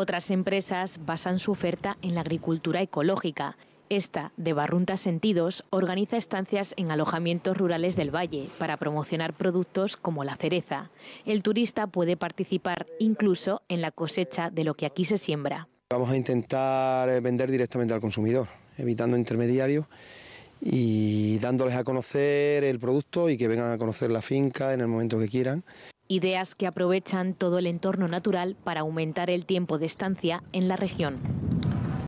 Otras empresas basan su oferta en la agricultura ecológica. Esta, de Barrunta Sentidos, organiza estancias en alojamientos rurales del valle para promocionar productos como la cereza. El turista puede participar incluso en la cosecha de lo que aquí se siembra. Vamos a intentar eh, vender directamente al consumidor, evitando intermediarios y dándoles a conocer el producto y que vengan a conocer la finca en el momento que quieran ideas que aprovechan todo el entorno natural para aumentar el tiempo de estancia en la región.